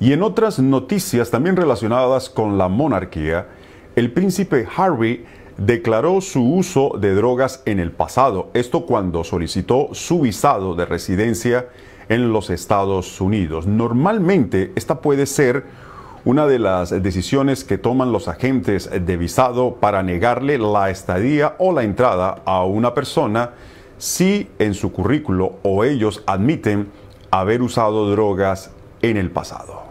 Y en otras noticias también relacionadas con la monarquía, el príncipe Harvey declaró su uso de drogas en el pasado, esto cuando solicitó su visado de residencia en los Estados Unidos. Normalmente esta puede ser una de las decisiones que toman los agentes de visado para negarle la estadía o la entrada a una persona si en su currículo o ellos admiten haber usado drogas en el pasado.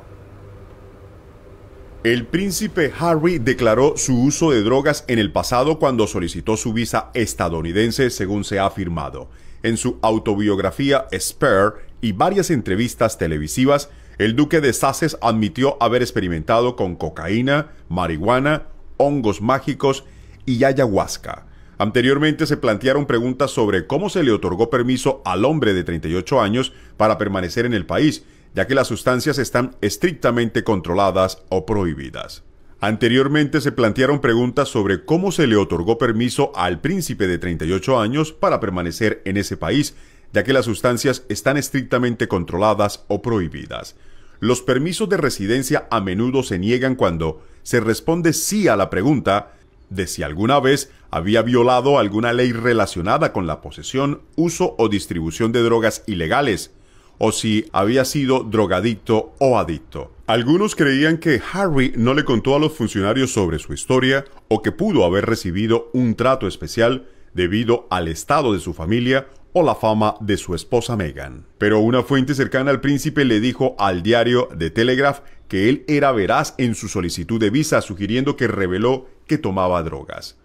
El príncipe Harry declaró su uso de drogas en el pasado cuando solicitó su visa estadounidense, según se ha afirmado. En su autobiografía Spare y varias entrevistas televisivas, el duque de Sussex admitió haber experimentado con cocaína, marihuana, hongos mágicos y ayahuasca. Anteriormente se plantearon preguntas sobre cómo se le otorgó permiso al hombre de 38 años para permanecer en el país ya que las sustancias están estrictamente controladas o prohibidas. Anteriormente se plantearon preguntas sobre cómo se le otorgó permiso al príncipe de 38 años para permanecer en ese país, ya que las sustancias están estrictamente controladas o prohibidas. Los permisos de residencia a menudo se niegan cuando se responde sí a la pregunta de si alguna vez había violado alguna ley relacionada con la posesión, uso o distribución de drogas ilegales, o si había sido drogadicto o adicto. Algunos creían que Harry no le contó a los funcionarios sobre su historia o que pudo haber recibido un trato especial debido al estado de su familia o la fama de su esposa Meghan. Pero una fuente cercana al príncipe le dijo al diario The Telegraph que él era veraz en su solicitud de visa, sugiriendo que reveló que tomaba drogas.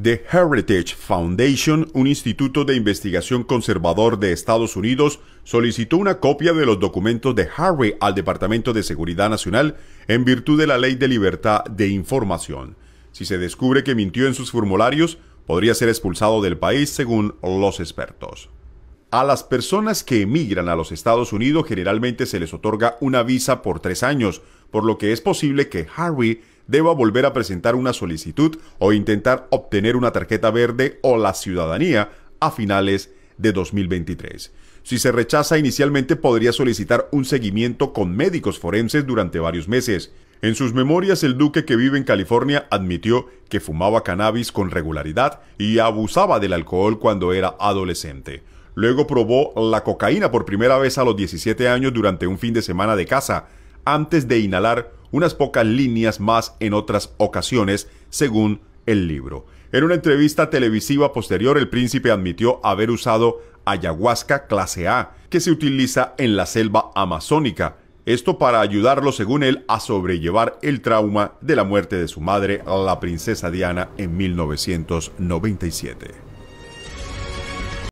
The Heritage Foundation, un instituto de investigación conservador de Estados Unidos, solicitó una copia de los documentos de Harry al Departamento de Seguridad Nacional en virtud de la Ley de Libertad de Información. Si se descubre que mintió en sus formularios, podría ser expulsado del país según los expertos. A las personas que emigran a los Estados Unidos generalmente se les otorga una visa por tres años, por lo que es posible que Harvey deba volver a presentar una solicitud o intentar obtener una tarjeta verde o la ciudadanía a finales de 2023. Si se rechaza inicialmente podría solicitar un seguimiento con médicos forenses durante varios meses. En sus memorias, el duque que vive en California admitió que fumaba cannabis con regularidad y abusaba del alcohol cuando era adolescente. Luego probó la cocaína por primera vez a los 17 años durante un fin de semana de casa, antes de inhalar unas pocas líneas más en otras ocasiones, según el libro. En una entrevista televisiva posterior, el príncipe admitió haber usado ayahuasca clase A, que se utiliza en la selva amazónica, esto para ayudarlo, según él, a sobrellevar el trauma de la muerte de su madre, la princesa Diana, en 1997.